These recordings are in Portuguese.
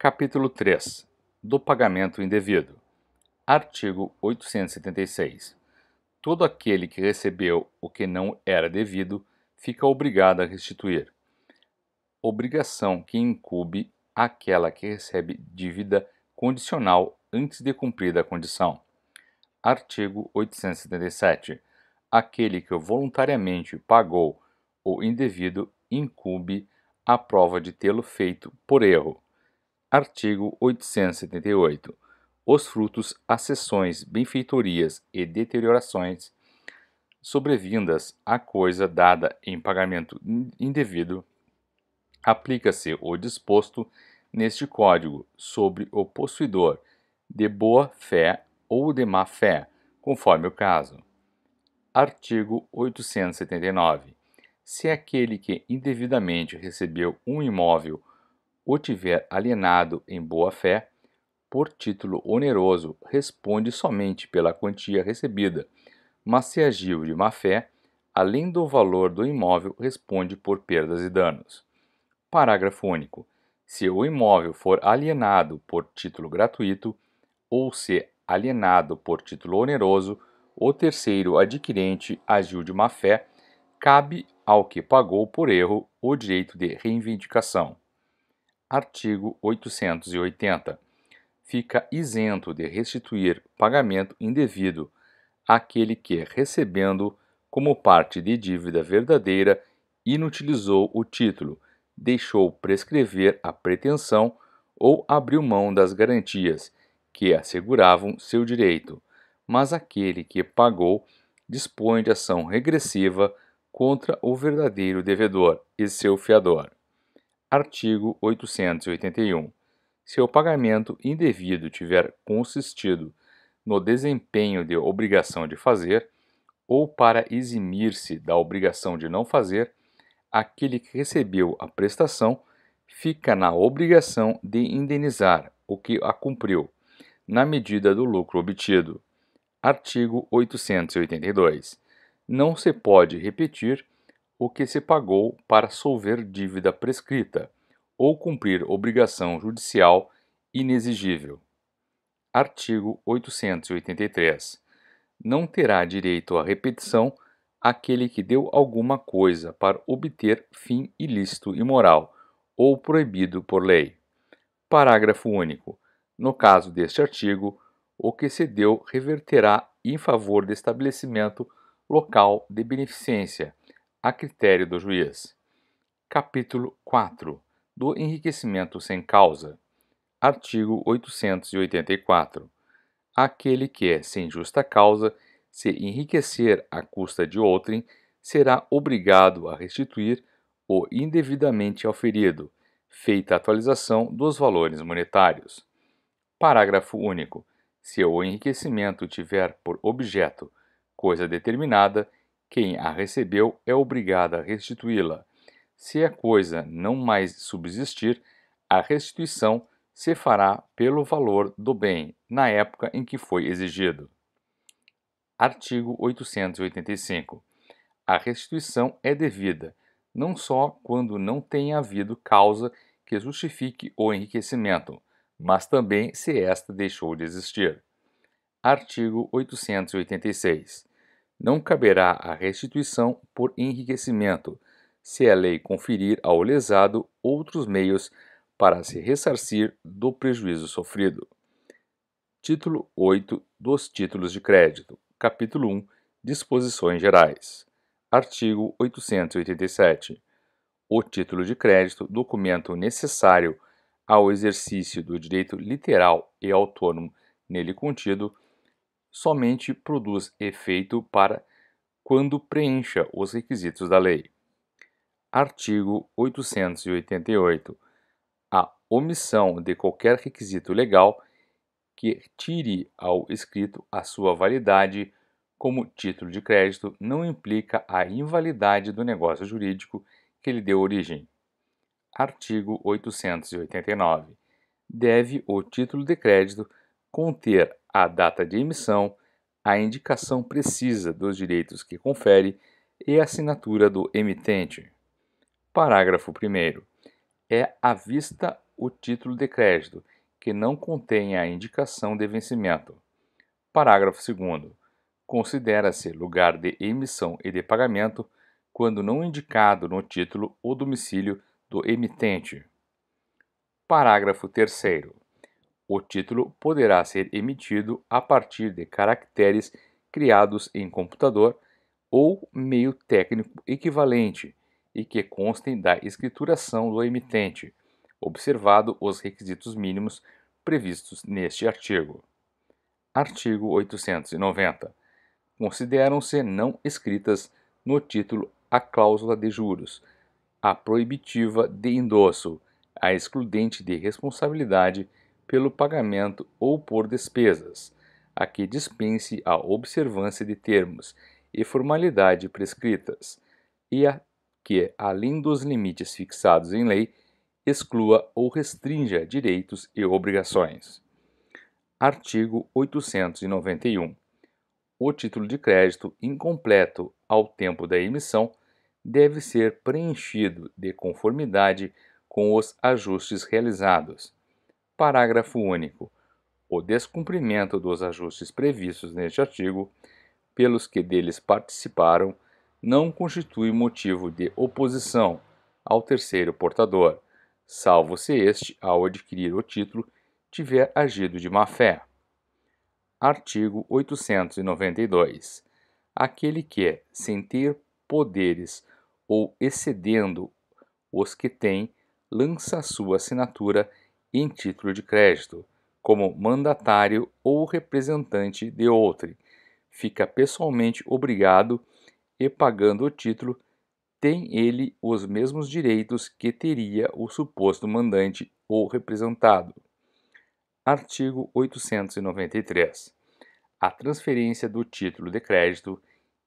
Capítulo 3 Do pagamento indevido. Artigo 876. Todo aquele que recebeu o que não era devido fica obrigado a restituir. Obrigação que incube aquela que recebe dívida condicional antes de cumprida a condição. Artigo 877. Aquele que voluntariamente pagou o indevido incube a prova de tê-lo feito por erro Artigo 878. Os frutos, acessões, benfeitorias e deteriorações sobrevindas à coisa dada em pagamento indevido, aplica-se o disposto neste Código sobre o possuidor de boa fé ou de má fé, conforme o caso. Artigo 879. Se aquele que indevidamente recebeu um imóvel o tiver alienado em boa fé, por título oneroso, responde somente pela quantia recebida, mas se agiu de má fé, além do valor do imóvel, responde por perdas e danos. Parágrafo único. Se o imóvel for alienado por título gratuito ou se alienado por título oneroso, o terceiro adquirente agiu de má fé, cabe ao que pagou por erro o direito de reivindicação. Artigo 880. Fica isento de restituir pagamento indevido aquele que, recebendo como parte de dívida verdadeira, inutilizou o título, deixou prescrever a pretensão ou abriu mão das garantias que asseguravam seu direito, mas aquele que pagou dispõe de ação regressiva contra o verdadeiro devedor e seu fiador. Artigo 881. Se o pagamento indevido tiver consistido no desempenho de obrigação de fazer, ou para eximir-se da obrigação de não fazer, aquele que recebeu a prestação fica na obrigação de indenizar o que a cumpriu, na medida do lucro obtido. Artigo 882. Não se pode repetir o que se pagou para solver dívida prescrita ou cumprir obrigação judicial inexigível. Artigo 883. Não terá direito à repetição aquele que deu alguma coisa para obter fim ilícito e moral ou proibido por lei. Parágrafo único. No caso deste artigo, o que se deu reverterá em favor do estabelecimento local de beneficência, a critério do juiz. Capítulo 4 do enriquecimento sem causa. Artigo 884. Aquele que, é sem justa causa, se enriquecer à custa de outrem, será obrigado a restituir o indevidamente auferido, feita a atualização dos valores monetários. Parágrafo único. Se o enriquecimento tiver por objeto coisa determinada, quem a recebeu é obrigado a restituí-la. Se a coisa não mais subsistir, a restituição se fará pelo valor do bem na época em que foi exigido. Artigo 885. A restituição é devida, não só quando não tenha havido causa que justifique o enriquecimento, mas também se esta deixou de existir. Artigo 886 não caberá a restituição por enriquecimento, se a lei conferir ao lesado outros meios para se ressarcir do prejuízo sofrido. Título 8 dos Títulos de Crédito, Capítulo 1 Disposições Gerais. Artigo 887. O título de crédito, documento necessário ao exercício do direito literal e autônomo nele contido, somente produz efeito para quando preencha os requisitos da lei. Artigo 888. A omissão de qualquer requisito legal que tire ao escrito a sua validade como título de crédito não implica a invalidade do negócio jurídico que lhe deu origem. Artigo 889. Deve o título de crédito conter a data de emissão, a indicação precisa dos direitos que confere e a assinatura do emitente. Parágrafo 1. É à vista o título de crédito que não contém a indicação de vencimento. Parágrafo 2. Considera-se lugar de emissão e de pagamento quando não indicado no título o domicílio do emitente. Parágrafo 3. O título poderá ser emitido a partir de caracteres criados em computador ou meio técnico equivalente e que constem da escrituração do emitente, observado os requisitos mínimos previstos neste artigo. Artigo 890. Consideram-se não escritas no título a cláusula de juros, a proibitiva de endosso, a excludente de responsabilidade pelo pagamento ou por despesas, a que dispense a observância de termos e formalidade prescritas, e a que, além dos limites fixados em lei, exclua ou restrinja direitos e obrigações. Artigo 891. O título de crédito incompleto ao tempo da emissão deve ser preenchido de conformidade com os ajustes realizados Parágrafo único. O descumprimento dos ajustes previstos neste artigo, pelos que deles participaram, não constitui motivo de oposição ao terceiro portador, salvo se este, ao adquirir o título, tiver agido de má-fé. Artigo 892. Aquele que, é sem ter poderes ou excedendo os que tem, lança sua assinatura em título de crédito, como mandatário ou representante de outro, fica pessoalmente obrigado e pagando o título, tem ele os mesmos direitos que teria o suposto mandante ou representado. Artigo 893. A transferência do título de crédito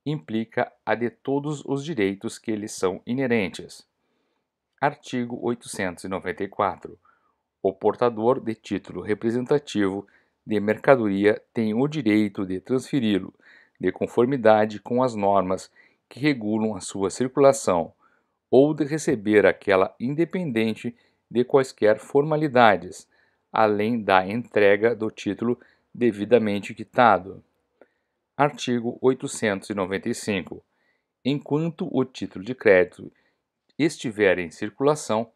implica a de todos os direitos que lhe são inerentes. Artigo 894. O portador de título representativo de mercadoria tem o direito de transferi-lo, de conformidade com as normas que regulam a sua circulação, ou de receber aquela independente de quaisquer formalidades, além da entrega do título devidamente quitado. Artigo 895. Enquanto o título de crédito estiver em circulação,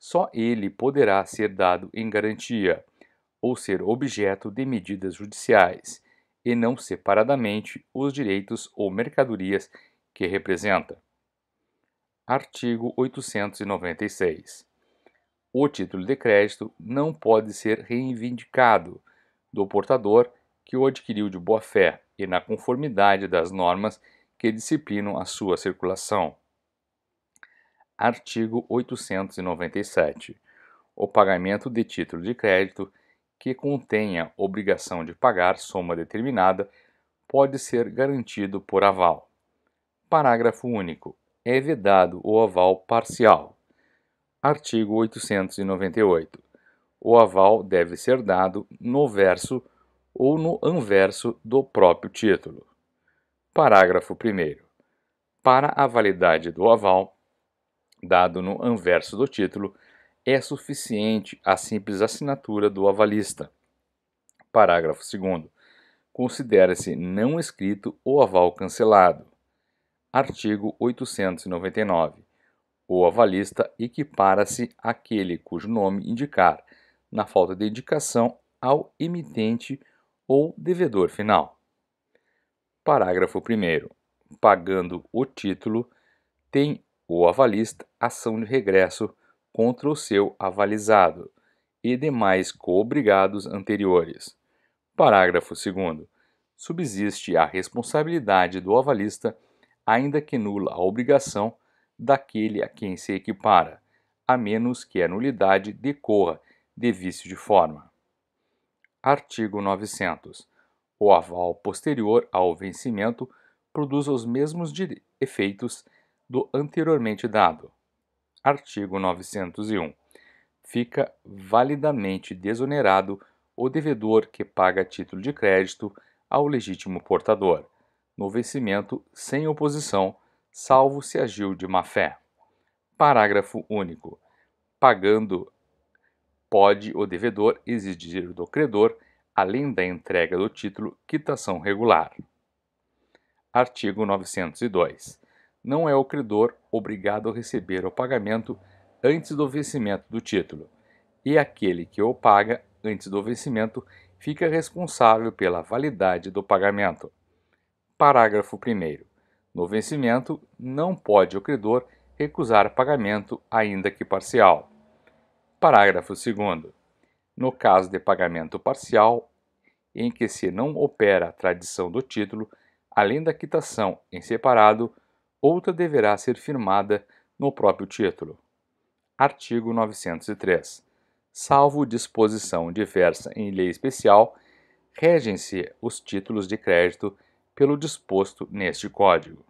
só ele poderá ser dado em garantia ou ser objeto de medidas judiciais, e não separadamente os direitos ou mercadorias que representa. Artigo 896. O título de crédito não pode ser reivindicado do portador que o adquiriu de boa-fé e na conformidade das normas que disciplinam a sua circulação. Artigo 897. O pagamento de título de crédito que contenha obrigação de pagar soma determinada pode ser garantido por aval. Parágrafo único. É vedado o aval parcial. Artigo 898. O aval deve ser dado no verso ou no anverso do próprio título. Parágrafo 1. Para a validade do aval, dado no anverso do título, é suficiente a simples assinatura do avalista. Parágrafo 2. Considera-se não escrito o aval cancelado. Artigo 899. O avalista equipara-se àquele cujo nome indicar, na falta de indicação, ao emitente ou devedor final. Parágrafo 1. Pagando o título, tem o avalista ação de regresso contra o seu avalizado e demais coobrigados anteriores. Parágrafo 2. Subsiste a responsabilidade do avalista, ainda que nula a obrigação daquele a quem se equipara, a menos que a nulidade decorra de vício de forma. Artigo 900. O aval posterior ao vencimento produz os mesmos efeitos do anteriormente dado. Artigo 901. Fica validamente desonerado o devedor que paga título de crédito ao legítimo portador, no vencimento sem oposição, salvo se agiu de má-fé. Parágrafo único. Pagando, pode o devedor exigir do credor, além da entrega do título, quitação regular. Artigo 902 não é o credor obrigado a receber o pagamento antes do vencimento do título, e aquele que o paga antes do vencimento fica responsável pela validade do pagamento. Parágrafo 1. No vencimento, não pode o credor recusar pagamento, ainda que parcial. Parágrafo 2. No caso de pagamento parcial, em que se não opera a tradição do título, além da quitação em separado, outra deverá ser firmada no próprio título. Artigo 903. Salvo disposição diversa em lei especial, regem-se os títulos de crédito pelo disposto neste Código.